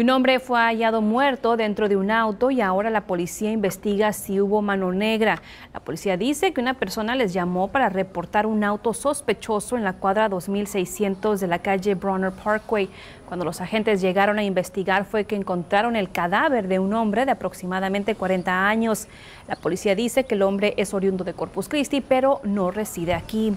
un hombre fue hallado muerto dentro de un auto y ahora la policía investiga si hubo mano negra. La policía dice que una persona les llamó para reportar un auto sospechoso en la cuadra 2600 de la calle Bronner Parkway. Cuando los agentes llegaron a investigar fue que encontraron el cadáver de un hombre de aproximadamente 40 años. La policía dice que el hombre es oriundo de Corpus Christi, pero no reside aquí.